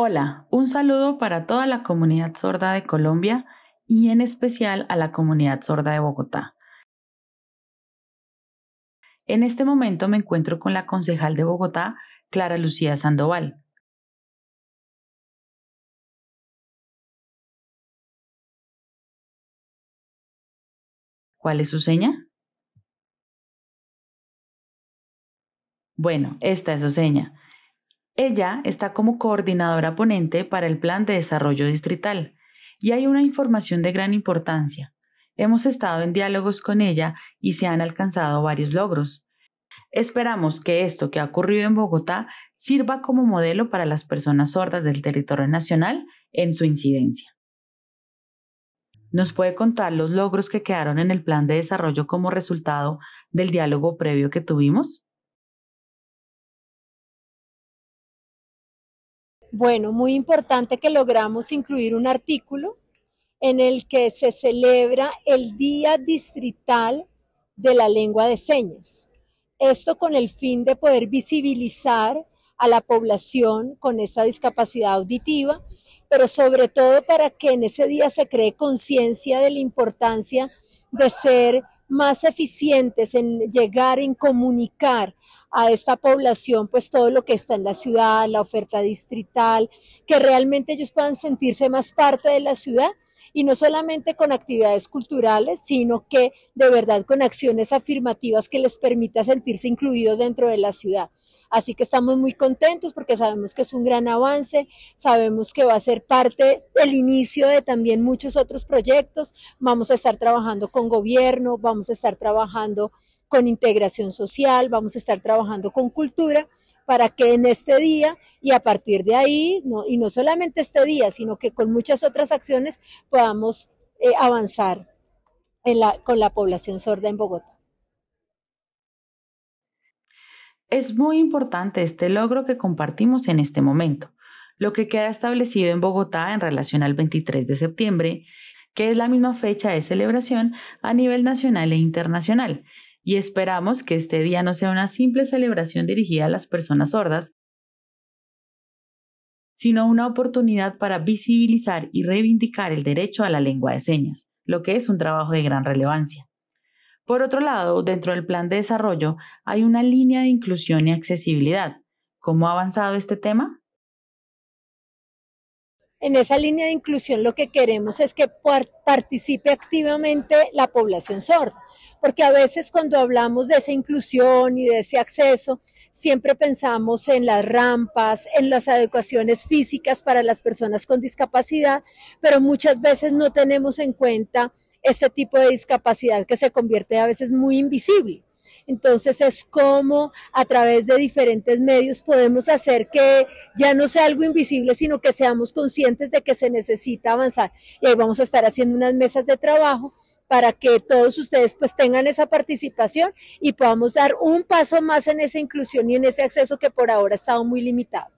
Hola, un saludo para toda la comunidad sorda de Colombia y en especial a la comunidad sorda de Bogotá. En este momento me encuentro con la concejal de Bogotá, Clara Lucía Sandoval. ¿Cuál es su seña? Bueno, esta es su seña. Ella está como coordinadora ponente para el Plan de Desarrollo Distrital y hay una información de gran importancia. Hemos estado en diálogos con ella y se han alcanzado varios logros. Esperamos que esto que ha ocurrido en Bogotá sirva como modelo para las personas sordas del territorio nacional en su incidencia. ¿Nos puede contar los logros que quedaron en el plan de desarrollo como resultado del diálogo previo que tuvimos? Bueno, muy importante que logramos incluir un artículo en el que se celebra el Día Distrital de la Lengua de Señas. Esto con el fin de poder visibilizar a la población con esa discapacidad auditiva, pero sobre todo para que en ese día se cree conciencia de la importancia de ser más eficientes en llegar, en comunicar a esta población, pues todo lo que está en la ciudad, la oferta distrital, que realmente ellos puedan sentirse más parte de la ciudad y no solamente con actividades culturales, sino que de verdad con acciones afirmativas que les permita sentirse incluidos dentro de la ciudad. Así que estamos muy contentos porque sabemos que es un gran avance, sabemos que va a ser parte del inicio de también muchos otros proyectos, vamos a estar trabajando con gobierno, vamos a estar trabajando con integración social, vamos a estar trabajando con cultura para que en este día y a partir de ahí, y no solamente este día, sino que con muchas otras acciones podamos eh, avanzar con la población sorda en Bogotá. Es muy importante este logro que compartimos en este momento, lo que queda establecido en Bogotá en relación al 23 de septiembre, que es la misma fecha de celebración a nivel nacional e internacional, y esperamos que este día no sea una simple celebración dirigida a las personas sordas, sino una oportunidad para visibilizar y reivindicar el derecho a la lengua de señas, lo que es un trabajo de gran relevancia. Por otro lado, dentro del plan de desarrollo hay una línea de inclusión y accesibilidad. ¿Cómo ha avanzado este tema? En esa línea de inclusión lo que queremos es que participe activamente la población sorda, porque a veces cuando hablamos de esa inclusión y de ese acceso, siempre pensamos en las rampas, en las adecuaciones físicas para las personas con discapacidad, pero muchas veces no tenemos en cuenta este tipo de discapacidad que se convierte a veces muy invisible entonces es como a través de diferentes medios podemos hacer que ya no sea algo invisible, sino que seamos conscientes de que se necesita avanzar. Y ahí vamos a estar haciendo unas mesas de trabajo para que todos ustedes pues tengan esa participación y podamos dar un paso más en esa inclusión y en ese acceso que por ahora ha estado muy limitado.